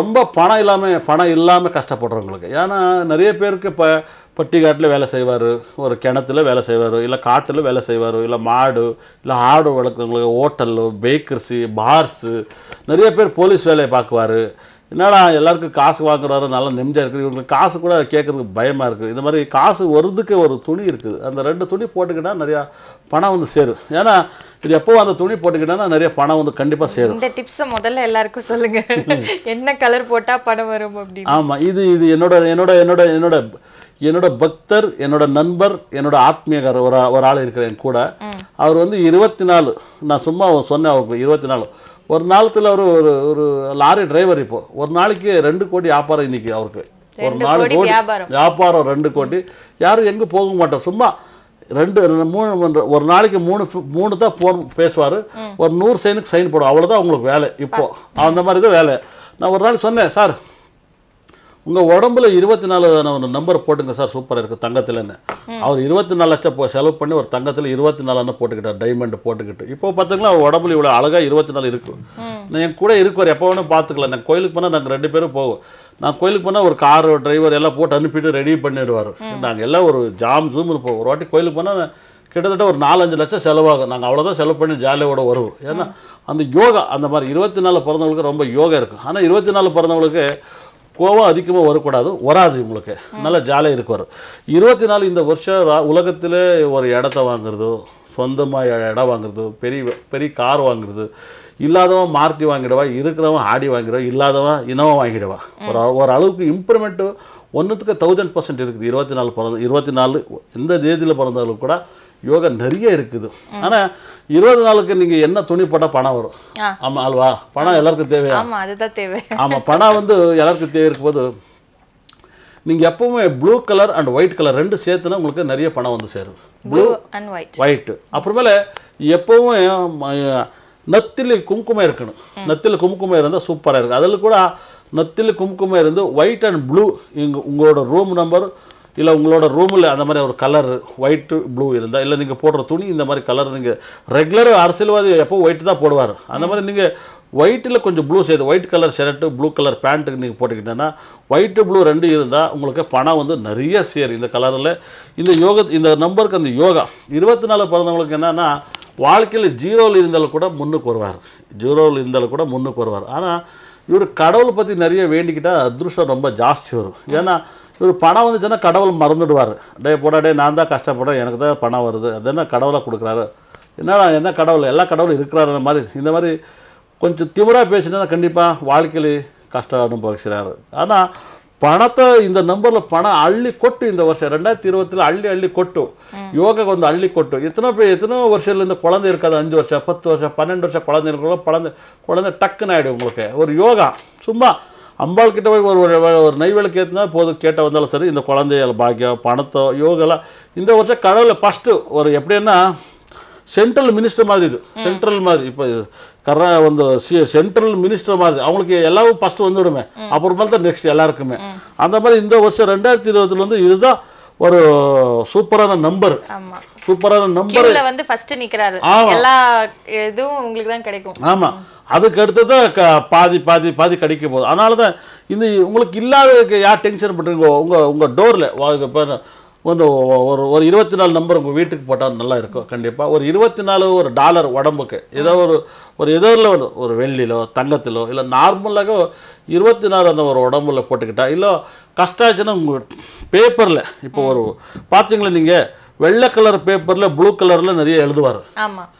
ரொம்ப பணம் இல்லாமல் பணம் இல்லாமல் கஷ்டப்படுறவங்களுக்கு ஏன்னா நிறைய பேருக்கு இப்போ பட்டிக்காட்டில் வேலை செய்வார் ஒரு கிணத்துல வேலை செய்வார் இல்லை காட்டில் வேலை செய்வார் இல்லை மாடு இல்லை ஆடு வளர்க்குறவங்களுக்கு ஹோட்டலு பேக்கர்ஸு பார்ஸு நிறைய பேர் போலீஸ் வேலையை பார்க்குவார் என்னடா எல்லாருக்கும் காசு வாங்குறாரு நல்லா நிம்மதியாக இருக்குது இவங்களுக்கு காசு கூட கேட்குறதுக்கு பயமாக இருக்குது இந்த மாதிரி காசு வருதுக்கு ஒரு துணி இருக்குது அந்த ரெண்டு துணி போட்டுக்கிட்டால் நிறையா பணம் வந்து சேரும் ஏன்னா இது எப்போ அந்த துணி போட்டுக்கிட்டேன்னா நிறைய பணம் வந்து கண்டிப்பாக சேரும் இந்த டிப்ஸை முதல்ல எல்லாருக்கும் சொல்லுங்கள் என்ன கலர் போட்டால் பணம் வரும் அப்படி ஆமாம் இது இது என்னோட என்னோட என்னோட என்னோட என்னோட பக்தர் என்னோட நண்பர் என்னோட ஆத்மீகர் ஒரு ஒரு ஆள் இருக்கிறேன் கூட அவர் வந்து இருபத்தி நாலு நான் சும்மா சொன்னேன் அவருக்கு இருபத்தி நாலு ஒரு நாளத்தில் அவர் ஒரு ஒரு லாரி டிரைவர் இப்போ ஒரு நாளைக்கு ரெண்டு கோடி வியாபாரம் இன்னைக்கு அவருக்கு ஒரு நாலு கோடி வியாபாரம் ரெண்டு கோடி யாரும் எங்கே போக மாட்டோம் சும்மா ரெண்டு மூணு ஒரு நாளைக்கு மூணு மூணு தான் ஃபோன் பேசுவார் ஒரு நூறு சைனுக்கு சைன் போடும் அவ்வளோதான் அவங்களுக்கு வேலை இப்போ அந்த மாதிரி தான் வேலை நான் ஒரு நாள் சொன்னேன் சார் உங்கள் உடம்புல இருபத்தி நாலு ஒரு நம்பர் போட்டுங்க சார் சூப்பராக இருக்குது தங்கத்தில்னு அவர் இருபத்தி நாலு லட்சம் செலவு பண்ணி ஒரு தங்கத்தில் இருபத்தி நாலுன்னு போட்டுக்கிட்டார் டைமண்ட் போட்டுக்கிட்டு இப்போ பார்த்தீங்கன்னா அவர் உடம்புல இவ்வளோ அழகாக இருபத்தி நாலு இருக்கும் நான் என் கூட ஒரு எப்போ வேணும் பார்த்துக்கலாம் நான் கோயிலுக்கு போனால் நாங்கள் ரெண்டு பேரும் போவோம் நான் கோயிலுக்கு போனால் ஒரு கார் டிரைவர் எல்லாம் போட்டு அனுப்பிட்டு ரெடி பண்ணிடுவார் நாங்கள் எல்லாம் ஒரு ஜாம் ஜூம் இருப்போம் ஒரு வாட்டி கோயிலுக்கு போனால் கிட்டத்தட்ட ஒரு நாலஞ்சு லட்சம் செலவாகும் நாங்கள் அவ்வளோதான் செலவு பண்ணி ஜாலியோட வருவோம் ஏன்னா அந்த யோகா அந்த மாதிரி இருபத்தி நாலு பிறந்தவங்களுக்கு ரொம்ப யோகா இருக்கும் ஆனால் இருபத்தி நாலு பிறந்தவங்களுக்கு கோவம் அதிகமாக வரக்கூடாது வராது இவங்களுக்கு நல்லா ஜாலியாக இருக்குவார் இருபத்தி நாலு இந்த வருஷம் உலகத்தில் ஒரு இடத்த வாங்குறதோ சொந்தமாக இடம் வாங்குறதோ பெரிய பெரிய கார் வாங்குறது இல்லாதவன் மாற்றி வாங்கிடுவா இருக்கிறவன் ஆடி வாங்கிடுவா இல்லாதவன் இனவன் வாங்கிடுவா ஒரு ஒரு அளவுக்கு இம்ப்ரூவ்மெண்ட்டு ஒன்றுத்துக்கு தௌசண்ட் பர்சன்ட் இருக்குது இருபத்தி நாலு பிறந்த இருபத்தி நாலு எந்த தேதியில் பிறந்தாலும் கூட யோகா நிறைய இருக்குது ஆனால் இருபது நாளுக்கு நீங்கள் என்ன துணி போட்டால் பணம் வரும் ஆமாம் அல்வா பணம் எல்லாருக்கும் தேவையா ஆமாம் அதுதான் தேவை ஆமாம் பணம் வந்து எல்லாருக்கும் தேவை இருக்கும்போது நீங்கள் எப்பவுமே blue colour and white colour ரெண்டு சேர்த்துனா உங்களுக்கு நிறைய பணம் வந்து சேரும் ப்ளூ அண்ட் ஒயிட் ஒயிட்டு அப்புறமேல எப்பவுமே நத்திலி குங்குமம் இருக்கணும் நத்தில் குங்குமம் இருந்தால் சூப்பராக இருக்கும் அதில் கூட நத்தில் குங்குமம் இருந்து ஒயிட் அண்ட் ப்ளூ இங்கே உங்களோட ரூம் நம்பர் இல்லை உங்களோட ரூமில் அந்த மாதிரி ஒரு கலர் ஒயிட்டு ப்ளூ இருந்தால் இல்லை நீங்கள் போடுற துணி இந்த மாதிரி கலர் நீங்கள் ரெகுலர் அரசியல்வாதி எப்போ ஒயிட் தான் போடுவார் அந்த மாதிரி நீங்கள் ஒயிட்டில் கொஞ்சம் ப்ளூ சேர்த்து white colour shirt blue colour pant நீங்கள் போட்டுக்கிட்டேன்னா ஒயிட்டு ப்ளூ ரெண்டு இருந்தால் உங்களுக்கு பணம் வந்து நிறைய சேரும் இந்த கலரில் இந்த யோக இந்த நம்பருக்கு அந்த யோகா இருபத்தி நாலு பிறந்தவங்களுக்கு என்னென்னா வாழ்க்கையில் ஜீரோவில் இருந்தாலும் கூட முன்னுக்கு வருவார் ஜீரோவில் இருந்தாலும் கூட முன்னுக்கு வருவார் ஆனால் இவர் கடவுளை பற்றி நிறைய வேண்டிக்கிட்டால் அதிருஷ்டம் ரொம்ப ஜாஸ்தி வரும் ஏன்னா ஒரு பணம் வந்துச்சுன்னா கடவுள் மறந்துடுவார் டே போடா டே நான் தான் கஷ்டப்படுறேன் எனக்கு தான் பணம் வருது அது என்ன கடவுளை கொடுக்குறாரு என்னடா என்ன கடவுள் எல்லா கடவுளும் இருக்கிறாரு அந்த மாதிரி இந்த மாதிரி கொஞ்சம் தீவிராக பேசினா கண்டிப்பாக வாழ்க்கையில் கஷ்டம் அனுபவிக்கிறார் ஆனால் பணத்தை இந்த நம்பரில் பணம் அள்ளி கொட்டு இந்த வருஷம் ரெண்டாயிரத்தி இருபத்தில் அள்ளி அள்ளி கொட்டும் யோகா வந்து அள்ளி கொட்டும் எத்தனை பேர் எத்தனோ வருஷத்தில் இந்த குழந்தை இருக்காது அஞ்சு வருஷம் பத்து வருஷம் பன்னெண்டு வருஷம் குழந்தை இருக்கிறோம் குழந்தை குழந்தை டக்குன்னு ஆகிடும் உங்களுக்கு ஒரு யோகா சும்மா அம்பாள் கிட்ட போய் ஒரு ஒரு நெய்வேலை கேட்டுனா போதும் கேட்ட வந்தாலும் சரி இந்த குழந்தைகள் பாக்கியம் பணத்தோ யோகெல்லாம் இந்த வருஷம் கடவுளை ஃபஸ்ட்டு ஒரு எப்படின்னா சென்ட்ரல் மினிஸ்டர் மாதிரி இது சென்ட்ரல் மாதிரி இப்போ கர வந்து சி சென்ட்ரல் மினிஸ்டர் மாதிரி அவங்களுக்கு எல்லாரும் ஃபஸ்ட்டு வந்துவிடுமே அப்புறமா தான் நெக்ஸ்ட் எல்லாருக்குமே அந்த மாதிரி இந்த வருஷம் ரெண்டாயிரத்தி இருபதுல வந்து இதுதான் ஒரு சூப்பரான நம்பர் சூப்பரான நம்பர் வந்து ஃபர்ஸ்ட் நிக்கிறாரு எல்லா இதுவும் உங்களுக்கு தான் கிடைக்கும் ஆமா அதுக்கு அடுத்தது பாதி பாதி பாதி கிடைக்க போகுது அதனால தான் இந்த உங்களுக்கு இல்லாத யார் டென்ஷன் பண்ணுறீங்க உங்கள் உங்கள் டோரில் இப்போ வந்து ஒரு ஒரு இருபத்தி நாலு நம்பர் உங்கள் வீட்டுக்கு போட்டால் நல்லா இருக்கும் கண்டிப்பாக ஒரு இருபத்தி நாலு ஒரு டாலர் உடம்புக்கு ஏதோ ஒரு ஒரு ஏதோ ஒரு ஒரு வெள்ளிலோ தங்கத்திலோ இல்லை நார்மலாக இருபத்தி நாலு அந்த ஒரு உடம்புல போட்டுக்கிட்டா இல்லை கஷ்டாச்சுன்னா ஆச்சுன்னா உங்கள் பேப்பரில் இப்போ ஒரு பார்த்தீங்களா நீங்கள் வெள்ளை கலர் பேப்பரில் ப்ளூ கலரில் நிறைய எழுதுவார் ஆமாம்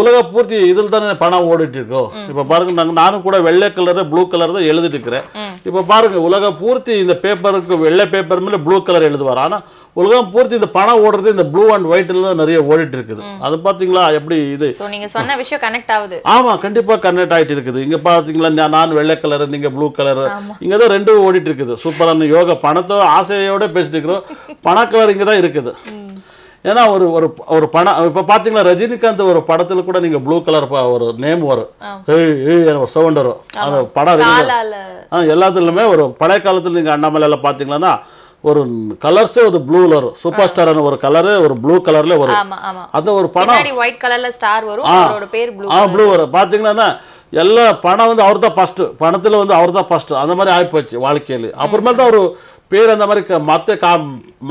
உலக பூர்த்தி இதில் தானே பணம் ஓடிட்டு இருக்கோம் இப்போ பாருங்க நானும் கூட வெள்ளை கலரு ப்ளூ கலர் தான் எழுதிட்டு இருக்கிறேன் இப்போ பாருங்க உலக பூர்த்தி இந்த பேப்பருக்கு வெள்ளை பேப்பர் மேல ப்ளூ கலர் எழுதுவார் ஆனா உலகம் பூர்த்தி இந்த பணம் ஓடுறது இந்த ப்ளூ அண்ட் ஒயிட்ல நிறைய ஓடிட்டு இருக்குது அது பாத்தீங்களா எப்படி இது நீங்க சொன்ன விஷயம் கனெக்ட் ஆகுது ஆமா கண்டிப்பா கனெக்ட் ஆயிட்டு இருக்குது இங்க பாத்தீங்களா நான் வெள்ளை கலர் நீங்க ப்ளூ கலர் இங்க தான் ரெண்டும் ஓடிட்டு இருக்குது சூப்பரான யோகா பணத்தோட ஆசையோட பேசிட்டு இருக்கிறோம் பண கலர் இங்க தான் இருக்குது ஏன்னா ஒரு ஒரு ஒரு படம் இப்போ பார்த்தீங்களா ரஜினிகாந்த் ஒரு படத்தில் கூட நீங்கள் ப்ளூ கலர் ஒரு நேம் வரும் ஒரு சவுண்ட் வரும் அந்த படம் எல்லாத்துலயுமே எல்லாத்துலையுமே ஒரு பழைய காலத்தில் நீங்கள் அண்ணாமலையில் பார்த்தீங்கன்னா ஒரு கலர்ஸே ஒரு ப்ளூல வரும் சூப்பர் ஸ்டார் ஒரு கலரு ஒரு ப்ளூ கலர்ல வரும் அந்த ஒரு படம் ஒயிட் கலர்ல ஸ்டார் வரும் அவரோட பேர் ப்ளூ ஆ ப்ளூ வரும் பார்த்தீங்கன்னா எல்லா பணம் வந்து அவர் தான் ஃபர்ஸ்ட் பணத்தில் வந்து அவர் தான் ஃபர்ஸ்ட் அந்த மாதிரி ஆகி போச்சு அப்புறமா தான் ஒரு பேர் அந்த மாதிரி மற்ற கா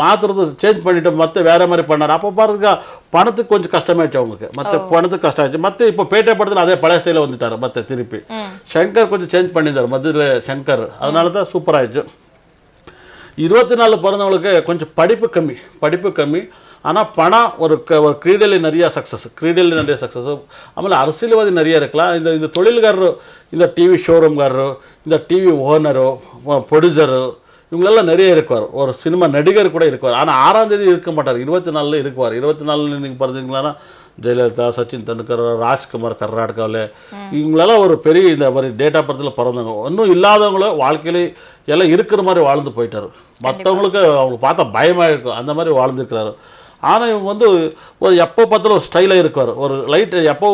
மாற்றுறது சேஞ்ச் பண்ணிவிட்டு மற்ற வேறு மாதிரி பண்ணார் அப்போ பாருங்க பணத்துக்கு கொஞ்சம் கஷ்டமாயிடுச்சு அவங்களுக்கு மற்ற பணத்துக்கு கஷ்டமாயிடுச்சு மற்ற இப்போ பேட்டை படத்தில் அதே பழைய ஸ்டைலில் வந்துட்டார் மற்ற திருப்பி சங்கர் கொஞ்சம் சேஞ்ச் பண்ணியிருந்தார் மதுரில் சங்கர் அதனால தான் ஆயிடுச்சு இருபத்தி நாலு பிறந்தவங்களுக்கு கொஞ்சம் படிப்பு கம்மி படிப்பு கம்மி ஆனால் பணம் ஒரு க ஒரு கிரீடலில் நிறையா சக்ஸஸ் கிரீடலில் நிறைய சக்ஸஸ் ஆமாம் அரசியல்வாதி நிறைய இருக்கலாம் இந்த இந்த தொழில்காரரு இந்த டிவி ஷோரூம்காரரு இந்த டிவி ஓனரு ப்ரொடியூசரு இவங்களெல்லாம் நிறைய இருக்குவார் ஒரு சினிமா நடிகர் கூட இருக்குவார் ஆனால் ஆறாம் தேதி இருக்க மாட்டார் இருபத்தி நாலில் இருக்குவார் இருபத்தி நாலில் நீங்கள் பார்த்தீங்கன்னா ஜெயலலிதா சச்சின் தெண்டுல்கர் ராஜ்குமார் கர்நாடகாவில் இவங்களெல்லாம் ஒரு பெரிய இந்த மாதிரி டேட் ஆஃப் படத்தில் பிறந்தவங்க ஒன்றும் இல்லாதவங்கள வாழ்க்கையிலே எல்லாம் இருக்கிற மாதிரி வாழ்ந்து போயிட்டார் மற்றவங்களுக்கு அவங்க பார்த்தா பயமாக இருக்கும் அந்த மாதிரி வாழ்ந்துருக்கிறாரு ஆனால் இவங்க வந்து ஒரு எப்போ பார்த்தாலும் ஒரு ஸ்டைலாக இருக்கார் ஒரு லைட் எப்போ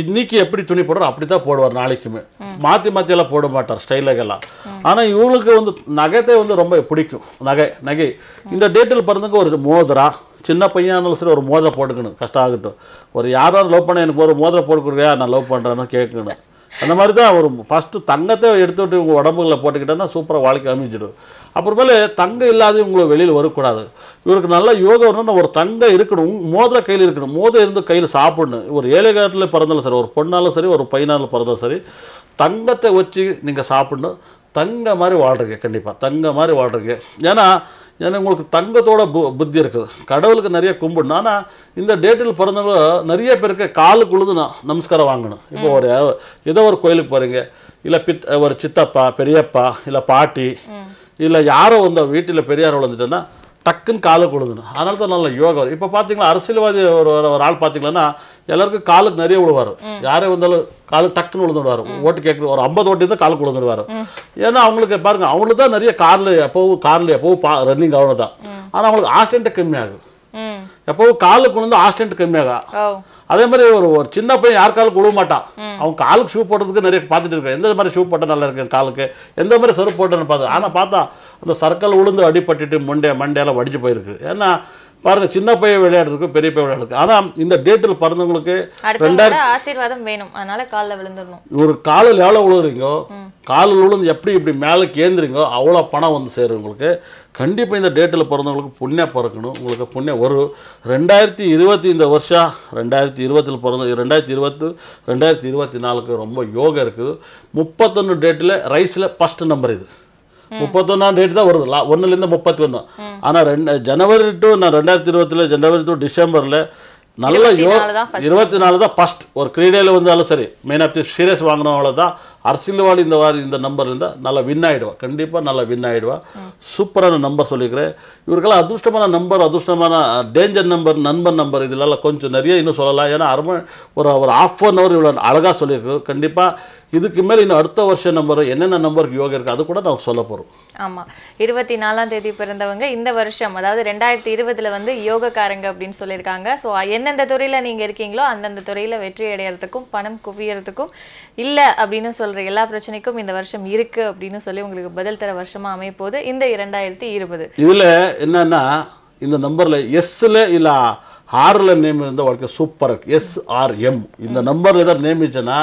இன்னைக்கு எப்படி துணி போடுறோம் அப்படி தான் போடுவார் நாளைக்குமே மாற்றி மாற்றியெல்லாம் போட மாட்டார் ஸ்டைலாகெல்லாம் ஆனால் இவங்களுக்கு வந்து நகைத்தே வந்து ரொம்ப பிடிக்கும் நகை நகை இந்த டேட்டில் பிறந்தவங்க ஒரு மோதிரா சின்ன பையனாலும் சரி ஒரு மோதிரம் போட்டுக்கணும் கஷ்டம் ஆகட்டும் ஒரு யாராவது லவ் பண்ண எனக்கு ஒரு மோதிரம் போட்டுக்கிறியா நான் லவ் பண்ணுறேன்னு கேட்கணும் அந்த மாதிரி தான் ஒரு ஃபஸ்ட்டு தங்கத்தை எடுத்துகிட்டு உங்கள் உடம்புகளை போட்டுக்கிட்டேன்னா சூப்பராக வாழ்க்கை அமைஞ்சிடும் அப்புறமேலே தங்கம் இல்லாத இவங்களை வெளியில் வரக்கூடாது இவருக்கு நல்லா யோகம் வரணும்னா ஒரு தங்கம் இருக்கணும் மோதிர கையில் இருக்கணும் மோதிரம் இருந்து கையில் சாப்பிடணும் ஒரு ஏழை காலத்தில் பிறந்தாலும் சரி ஒரு பொண்ணாலும் சரி ஒரு பையனாலும் பிறந்தாலும் சரி தங்கத்தை வச்சு நீங்கள் சாப்பிடணும் தங்க மாதிரி வாழ்கிறீங்க கண்டிப்பாக தங்க மாதிரி வாழ்றீங்க ஏன்னா ஏன்னா உங்களுக்கு தங்கத்தோட பு புத்தி இருக்குது கடவுளுக்கு நிறைய கும்பிடணும் ஆனால் இந்த டேட்டில் பிறந்தவங்க நிறைய பேருக்கு காலுக்கு நான் நமஸ்காரம் வாங்கணும் இப்போ ஒரு ஏதோ ஒரு கோயிலுக்கு போகிறீங்க இல்லை பித் ஒரு சித்தப்பா பெரியப்பா இல்லை பாட்டி இல்லை யாரோ வந்து வீட்டில் பெரியார் விழுந்துட்டேன்னா டக்குன்னு காலுக்கு விழுதுணும் அதனால தான் நல்ல யோகா இப்போ பார்த்தீங்கன்னா அரசியல்வாதி ஒரு ஒரு ஆள் பார்த்தீங்கன்னா எல்லாருக்கும் காலுக்கு நிறைய விழுவார் யாரே வந்தாலும் காலு டக்குன்னு விழுந்துடுவார் ஓட்டு கேட்குற ஒரு ஐம்பது ஓட்டி இருந்தால் காலுக்கு விழுந்துடுவார் ஏன்னா அவங்களுக்கு பாருங்கள் அவங்களுக்கு தான் நிறைய காரில் எப்போவும் காரில் எப்போவும் பா ரன்னிங் அவ்வளோ தான் ஆனால் அவங்களுக்கு ஆக்சிடென்ட்டு கம்மியாகும் எப்போவும் காலுக்கு விழுந்து ஆக்சிடென்ட் கம்மியாகும் அதே மாதிரி ஒரு ஒரு சின்ன பையன் யார் காலுக்கு விழுவ மாட்டான் அவன் காலுக்கு ஷூ போடுறதுக்கு நிறைய பார்த்துட்டு இருக்கேன் எந்த மாதிரி ஷூ போட்டால் நல்லா இருக்கு காலுக்கு எந்த மாதிரி செருப்பு போட்டேன்னு பார்த்து ஆனால் பார்த்தா அந்த சர்க்கல் உளுந்து அடிபட்டுட்டு முண்டே மண்டையெல்லாம் வடிச்சு போயிருக்கு ஏன்னா பாருங்க சின்ன பையன் விளையாடுறதுக்கு பெரிய பையன் விளையாடுறதுக்கு ஆனால் இந்த டேட்டில் பிறந்தவங்களுக்கு ரெண்டாயிரம் ஆசீர்வாதம் வேணும் அதனால காலில் விழுந்துடணும் ஒரு காலில் எவ்வளோ விழுவுறீங்கோ காலில் விழுந்து எப்படி இப்படி மேலே கேந்திருங்கோ அவ்வளோ பணம் வந்து சேரும் உங்களுக்கு கண்டிப்பாக இந்த டேட்டில் பிறந்தவங்களுக்கு புண்ணியம் பிறக்கணும் உங்களுக்கு புண்ணியம் ஒரு ரெண்டாயிரத்தி இருபத்தி இந்த வருஷம் ரெண்டாயிரத்தி இருபத்தில் பிறந்த ரெண்டாயிரத்தி இருபத்து ரெண்டாயிரத்தி இருபத்தி நாலுக்கு ரொம்ப யோகம் இருக்குது முப்பத்தொன்று டேட்டில் ரைஸில் ஃபஸ்ட்டு நம்பர் இது முப்பத்தொன்னாம் டேட் தான் வருது ஒன்றுலேருந்து முப்பத்தி ஒன்று ஆனால் ரெண்டு ஜனவரி டு நான் ரெண்டாயிரத்தி இருபத்தில் ஜனவரி டு டிசம்பரில் நல்ல யோ இருபத்தி நாலு தான் ஃபஸ்ட் ஒரு கிரீடையில் வந்தாலும் சரி மெயின் ஆஃப் தி சீரியஸ் வாங்கினவங்கள தான் அரசியல்வாதி இந்த வாரி இந்த நம்பர் இருந்தால் நல்லா வின் ஆகிடுவா கண்டிப்பாக நல்லா வின் ஆகிடுவா சூப்பரான நம்பர் சொல்லிக்கிறேன் இவருக்கெல்லாம் அதிர்ஷ்டமான நம்பர் அதிர்ஷ்டமான டேஞ்சர் நம்பர் நண்பர் நம்பர் இதெல்லாம் கொஞ்சம் நிறைய இன்னும் சொல்லலாம் ஏன்னா அரை ஒரு ஒரு ஆஃப் ஒன் அவர் இவ்வளோ அழகாக சொல்லியிருக்கிறோம் கண்டிப்பாக இதுக்கு மேலே இன்னும் அடுத்த வருஷம் நம்பர் என்னென்ன நம்பருக்கு யோகா இருக்கு அது கூட நான் சொல்ல போகிறோம் ஆமா இருபத்தி நாலாம் தேதி பிறந்தவங்க இந்த வருஷம் அதாவது ரெண்டாயிரத்தி இருபதுல வந்து யோகக்காரங்க அப்படின்னு சொல்லியிருக்காங்க ஸோ எந்தெந்த துறையில் நீங்க இருக்கீங்களோ அந்தந்த துறையில் வெற்றி அடையறதுக்கும் பணம் குவியறதுக்கும் இல்லை அப்படின்னு சொல்ற எல்லா பிரச்சனைக்கும் இந்த வருஷம் இருக்கு அப்படின்னு சொல்லி உங்களுக்கு பதில் தர வருஷமாக அமைப்போது இந்த இரண்டாயிரத்தி இருபது இதுல என்னன்னா இந்த நம்பர்ல எஸ்ல இல்ல ஆர்ல நேம் இருந்த வாழ்க்கை சூப்பராக எஸ் ஆர் எம் இந்த நம்பர்ல ஏதாவது நியமிச்சேன்னா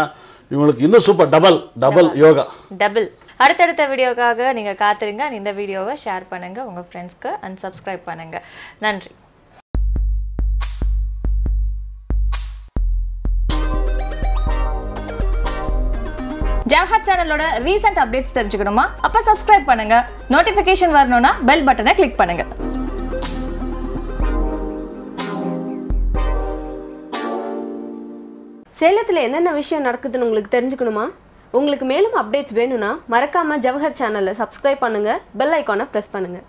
இவங்களுக்கு இன்னும் சூப்பர் டபுள் டபுள் யோகா டபுள் அடுத்தடுத்த வீடியோக்காக நீங்கள் காத்திருங்க இந்த வீடியோவை ஷேர் பண்ணுங்கள் உங்கள் ஃப்ரெண்ட்ஸ்க்கு அண்ட் சப்ஸ்கிரைப் பண்ணுங்கள் நன்றி ஜவஹர் சேனலோட ரீசெண்ட் அப்டேட்ஸ் தெரிஞ்சுக்கணுமா அப்போ சப்ஸ்கிரைப் பண்ணுங்க நோட்டிஃபிகேஷன் வரணும்னா பெல் பட்டனை கிளிக் பண்ணுங்க சேலத்தில் என்னென்ன விஷயம் நடக்குதுன்னு உங்களுக்கு தெரிஞ்சுக்கணுமா உங்களுக்கு மேலும் அப்டேட்ஸ் வேணும்னா மறக்காமல் ஜவஹர் சேனலை சப்ஸ்கிரைப் பண்ணுங்கள் பெல் ஐக்கானை ப்ரெஸ் பண்ணுங்கள்